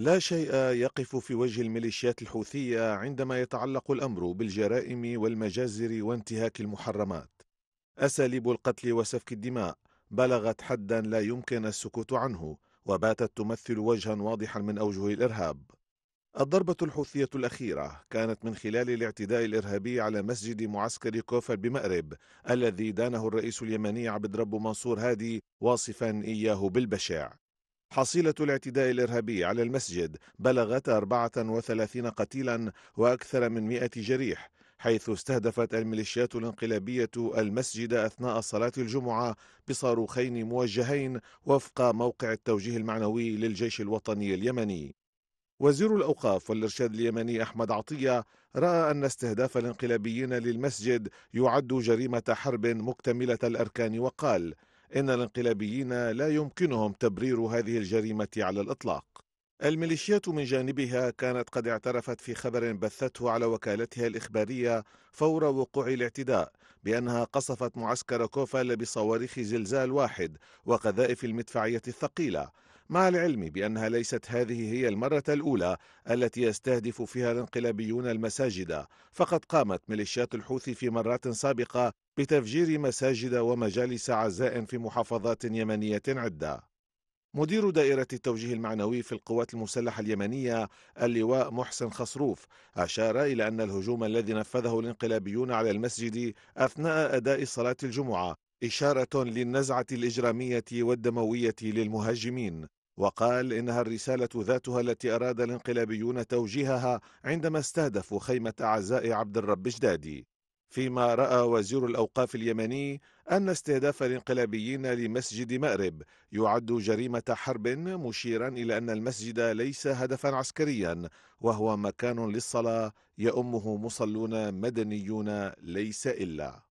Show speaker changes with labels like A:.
A: لا شيء يقف في وجه الميليشيات الحوثية عندما يتعلق الأمر بالجرائم والمجازر وانتهاك المحرمات أساليب القتل وسفك الدماء بلغت حدا لا يمكن السكوت عنه وباتت تمثل وجها واضحا من أوجه الإرهاب الضربة الحوثية الأخيرة كانت من خلال الاعتداء الإرهابي على مسجد معسكر كوفر بمأرب الذي دانه الرئيس اليمني عبد رب منصور هادي واصفا إياه بالبشع حصيلة الاعتداء الإرهابي على المسجد بلغت 34 قتيلا وأكثر من 100 جريح حيث استهدفت الميليشيات الانقلابية المسجد أثناء صلاة الجمعة بصاروخين موجهين وفق موقع التوجيه المعنوي للجيش الوطني اليمني وزير الأوقاف والإرشاد اليمني أحمد عطية رأى أن استهداف الانقلابيين للمسجد يعد جريمة حرب مكتملة الأركان وقال إن الانقلابيين لا يمكنهم تبرير هذه الجريمة على الإطلاق الميليشيات من جانبها كانت قد اعترفت في خبر بثته على وكالتها الإخبارية فور وقوع الاعتداء بأنها قصفت معسكر كوفل بصواريخ زلزال واحد وقذائف المدفعية الثقيلة مع العلم بأنها ليست هذه هي المرة الأولى التي يستهدف فيها الانقلابيون المساجد فقد قامت ميليشيات الحوثي في مرات سابقة بتفجير مساجد ومجالس عزاء في محافظات يمنية عدة مدير دائرة التوجيه المعنوي في القوات المسلحة اليمنية اللواء محسن خصروف أشار إلى أن الهجوم الذي نفذه الانقلابيون على المسجد أثناء أداء صلاة الجمعة إشارة للنزعة الإجرامية والدموية للمهاجمين وقال إنها الرسالة ذاتها التي أراد الانقلابيون توجيهها عندما استهدفوا خيمة أعزاء عبد الرب جدادي فيما رأى وزير الأوقاف اليمني أن استهداف الانقلابيين لمسجد مأرب يعد جريمة حرب مشيرا إلى أن المسجد ليس هدفا عسكريا وهو مكان للصلاة يأمه مصلون مدنيون ليس إلا